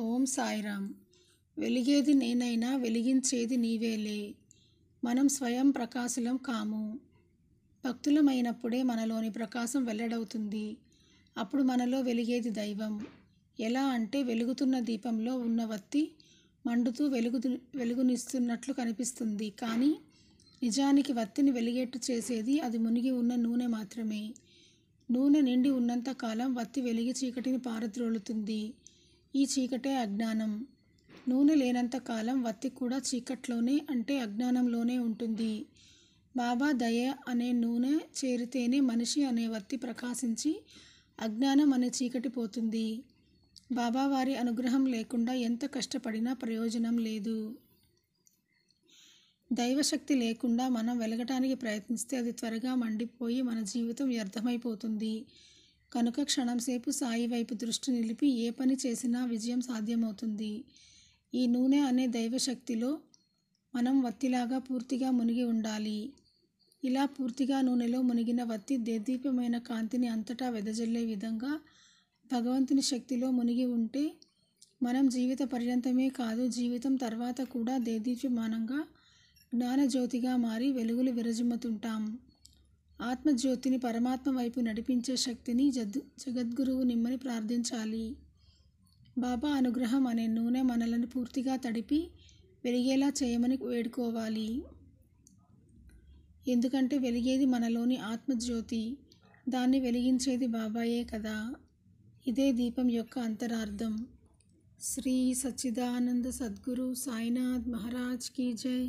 ఓం సాయిరామ్ వెలిగేది నేనైనా వెలిగించేది నీవేలే మనం స్వయం ప్రకాశులం కాము భక్తులమైనప్పుడే మనలోని ప్రకాశం వెల్లడవుతుంది అప్పుడు మనలో వెలిగేది దైవం ఎలా అంటే వెలుగుతున్న దీపంలో ఉన్న వత్తి మండుతూ వెలుగు వెలుగునిస్తున్నట్లు కనిపిస్తుంది కానీ నిజానికి వత్తిని వెలిగేట్టు చేసేది అది మునిగి ఉన్న నూనె మాత్రమే నూనె నిండి ఉన్నంతకాలం వత్తి వెలిగి చీకటిని పారద్రోలుతుంది ఈ చీకటే అజ్ఞానం నూనె లేనంత కాలం వత్తి కూడా చీకట్లోనే అంటే అజ్ఞానంలోనే ఉంటుంది బాబా దయ అనే నూనె చేరితేనే మనిషి అనే వత్తి ప్రకాశించి అజ్ఞానం అనే చీకటి పోతుంది బాబావారి అనుగ్రహం లేకుండా ఎంత కష్టపడినా ప్రయోజనం లేదు దైవశక్తి లేకుండా మనం వెలగటానికి ప్రయత్నిస్తే అది త్వరగా మండిపోయి మన జీవితం వ్యర్థమైపోతుంది కనుక క్షణంసేపు సాయి వైపు దృష్టి నిలిపి ఏ పని చేసినా విజయం సాధ్యమవుతుంది ఈ నూనె అనే దైవశక్తిలో మనం వత్తిలాగా పూర్తిగా మునిగి ఉండాలి ఇలా పూర్తిగా నూనెలో మునిగిన వత్తి దేదీపమైన కాంతిని అంతటా వెదజల్లే విధంగా భగవంతుని శక్తిలో మునిగి ఉంటే మనం జీవిత పర్యంతమే కాదు జీవితం తర్వాత కూడా దేదీప్యమానంగా జ్ఞానజ్యోతిగా మారి వెలుగులు విరజిమ్ముతుంటాం ఆత్మజ్యోతిని పరమాత్మ వైపు నడిపించే శక్తిని జద్ జగద్గురువు నిమ్మని ప్రార్థించాలి బాబా అనుగ్రహం అనే నూనె మనలను పూర్తిగా తడిపి వెలిగేలా చేయమని వేడుకోవాలి ఎందుకంటే వెలిగేది మనలోని ఆత్మజ్యోతి దాన్ని వెలిగించేది బాబాయే కదా ఇదే దీపం యొక్క అంతరార్థం శ్రీ సచ్చిదానంద సద్గురు సాయినాథ్ మహారాజ్ కీ జై